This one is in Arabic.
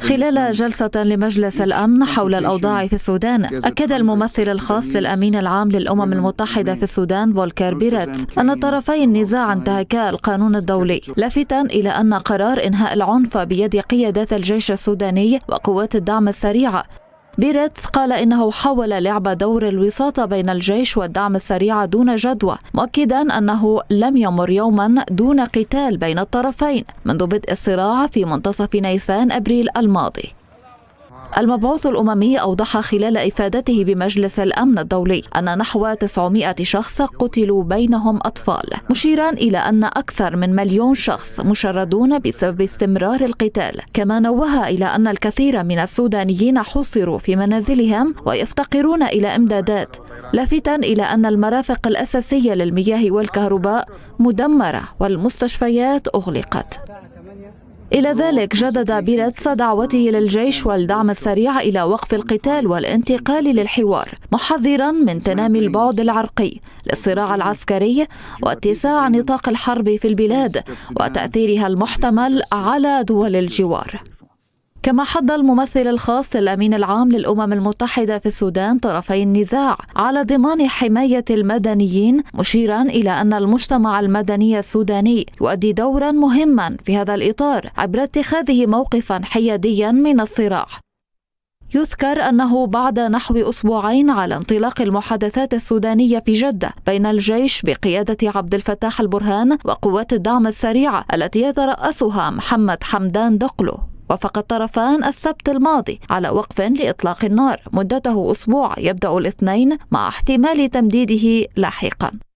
خلال جلسة لمجلس الأمن حول الأوضاع في السودان أكد الممثل الخاص للأمين العام للأمم المتحدة في السودان فولكر بيرت أن طرفي النزاع انتهكا القانون الدولي لافتا إلى أن قرار إنهاء العنف بيد قيادات الجيش السوداني وقوات الدعم السريعة بيريتس قال إنه حاول لعب دور الوساطة بين الجيش والدعم السريع دون جدوى مؤكدا أنه لم يمر يوما دون قتال بين الطرفين منذ بدء الصراع في منتصف نيسان أبريل الماضي المبعوث الأممي أوضح خلال إفادته بمجلس الأمن الدولي أن نحو 900 شخص قتلوا بينهم أطفال مشيرا إلى أن أكثر من مليون شخص مشردون بسبب استمرار القتال كما نوه إلى أن الكثير من السودانيين حوصروا في منازلهم ويفتقرون إلى إمدادات لافتا إلى أن المرافق الأساسية للمياه والكهرباء مدمرة والمستشفيات أغلقت إلى ذلك جدد بيرتس دعوته للجيش والدعم السريع إلى وقف القتال والانتقال للحوار محذرا من تنامي البعد العرقي للصراع العسكري واتساع نطاق الحرب في البلاد وتأثيرها المحتمل على دول الجوار كما حض الممثل الخاص للأمين العام للأمم المتحدة في السودان طرفي النزاع على ضمان حماية المدنيين مشيرا إلى أن المجتمع المدني السوداني يؤدي دورا مهما في هذا الإطار عبر اتخاذه موقفا حياديا من الصراع يذكر أنه بعد نحو أسبوعين على انطلاق المحادثات السودانية في جدة بين الجيش بقيادة عبد الفتاح البرهان وقوات الدعم السريعة التي يترأسها محمد حمدان دقلو وافق الطرفان السبت الماضي على وقف لإطلاق النار مدته أسبوع يبدأ الاثنين مع احتمال تمديده لاحقا